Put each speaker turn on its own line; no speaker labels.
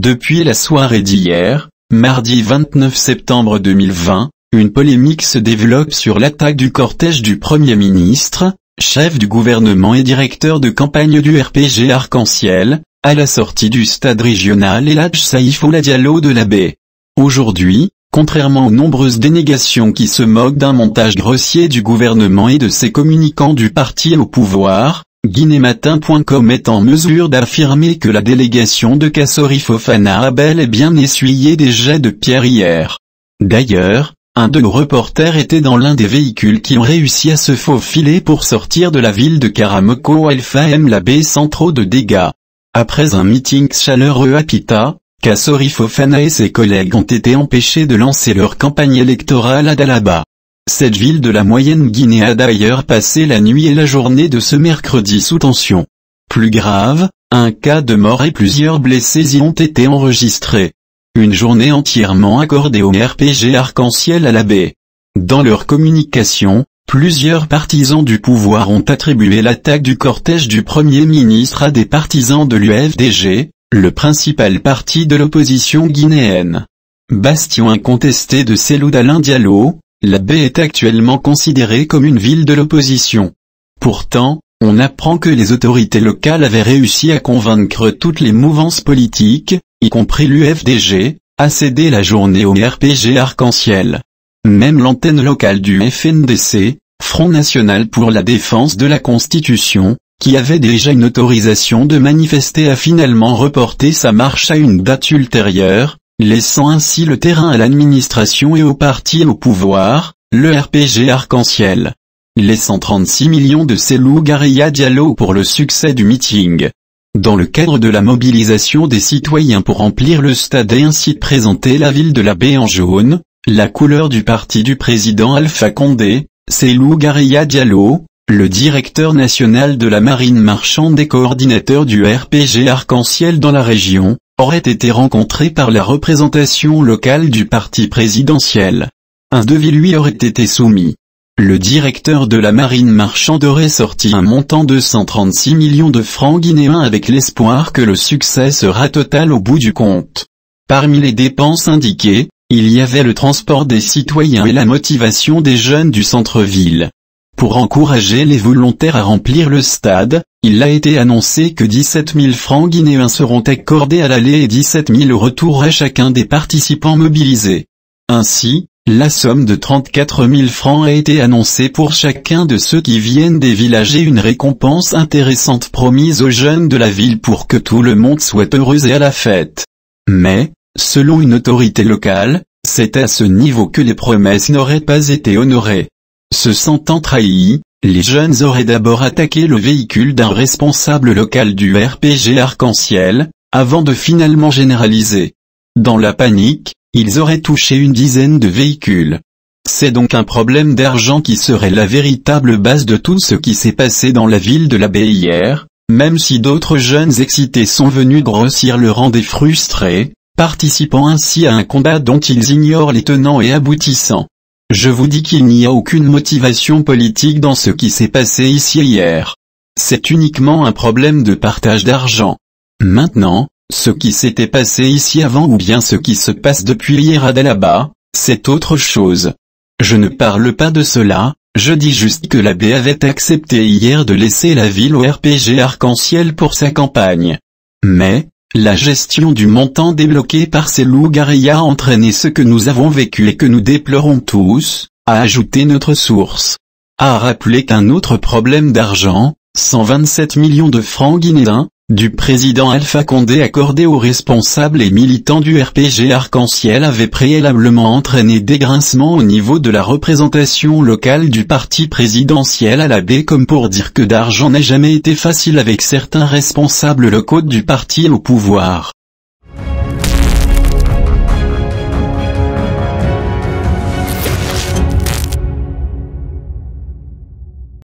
Depuis la soirée d'hier, mardi 29 septembre 2020, une polémique se développe sur l'attaque du cortège du Premier ministre, chef du gouvernement et directeur de campagne du RPG Arc-en-Ciel, à la sortie du stade régional Saif Saïf la Diallo de la baie. Aujourd'hui, contrairement aux nombreuses dénégations qui se moquent d'un montage grossier du gouvernement et de ses communicants du parti au pouvoir, Guinée-Matin.com est en mesure d'affirmer que la délégation de Kassori Fofana a bel bien essuyé des jets de pierre hier. D'ailleurs, un de nos reporters était dans l'un des véhicules qui ont réussi à se faufiler pour sortir de la ville de Karamoko Alpha M la baie sans trop de dégâts. Après un meeting chaleureux à Pita, Kassori Fofana et ses collègues ont été empêchés de lancer leur campagne électorale à Dalaba. Cette ville de la Moyenne-Guinée a d'ailleurs passé la nuit et la journée de ce mercredi sous tension. Plus grave, un cas de mort et plusieurs blessés y ont été enregistrés. Une journée entièrement accordée au RPG Arc-en-Ciel à la baie. Dans leur communication, plusieurs partisans du pouvoir ont attribué l'attaque du cortège du Premier ministre à des partisans de l'UFDG, le principal parti de l'opposition guinéenne. Bastion incontesté de Selouda Diallo, la baie est actuellement considérée comme une ville de l'opposition. Pourtant, on apprend que les autorités locales avaient réussi à convaincre toutes les mouvances politiques, y compris l'UFDG, à céder la journée au RPG Arc-en-Ciel. Même l'antenne locale du FNDC, Front National pour la Défense de la Constitution, qui avait déjà une autorisation de manifester a finalement reporté sa marche à une date ultérieure, laissant ainsi le terrain à l'administration et aux partis au pouvoir, le RPG Arc-en-Ciel. Les 136 millions de Selou Gareya Diallo pour le succès du meeting. Dans le cadre de la mobilisation des citoyens pour remplir le stade et ainsi présenter la ville de la baie en jaune, la couleur du parti du président Alpha Condé, Selou Gareya Diallo, le directeur national de la marine marchande et coordinateur du RPG Arc-en-Ciel dans la région, aurait été rencontré par la représentation locale du parti présidentiel. Un devis lui aurait été soumis. Le directeur de la marine marchande aurait sorti un montant de 136 millions de francs guinéens avec l'espoir que le succès sera total au bout du compte. Parmi les dépenses indiquées, il y avait le transport des citoyens et la motivation des jeunes du centre-ville. Pour encourager les volontaires à remplir le stade, il a été annoncé que 17 000 francs guinéens seront accordés à l'aller et 17 000 au retour à chacun des participants mobilisés. Ainsi, la somme de 34 000 francs a été annoncée pour chacun de ceux qui viennent des villages et une récompense intéressante promise aux jeunes de la ville pour que tout le monde soit heureux et à la fête. Mais, selon une autorité locale, c'est à ce niveau que les promesses n'auraient pas été honorées. Se sentant trahis, les jeunes auraient d'abord attaqué le véhicule d'un responsable local du RPG Arc-en-Ciel, avant de finalement généraliser. Dans la panique, ils auraient touché une dizaine de véhicules. C'est donc un problème d'argent qui serait la véritable base de tout ce qui s'est passé dans la ville de la hier, même si d'autres jeunes excités sont venus grossir le rang des frustrés, participant ainsi à un combat dont ils ignorent les tenants et aboutissants. Je vous dis qu'il n'y a aucune motivation politique dans ce qui s'est passé ici hier. C'est uniquement un problème de partage d'argent. Maintenant, ce qui s'était passé ici avant ou bien ce qui se passe depuis hier à Dalaba, c'est autre chose. Je ne parle pas de cela, je dis juste que l'abbé avait accepté hier de laisser la ville au RPG Arc-en-Ciel pour sa campagne. Mais, la gestion du montant débloqué par ces loups gari a entraîné ce que nous avons vécu et que nous déplorons tous, a ajouté notre source. A rappeler qu'un autre problème d'argent, 127 millions de francs guinéens, du président Alpha Condé accordé aux responsables et militants du RPG Arc-en-Ciel avait préalablement entraîné des grincements au niveau de la représentation locale du parti présidentiel à la baie comme pour dire que d'argent n'a jamais été facile avec certains responsables locaux du parti au pouvoir.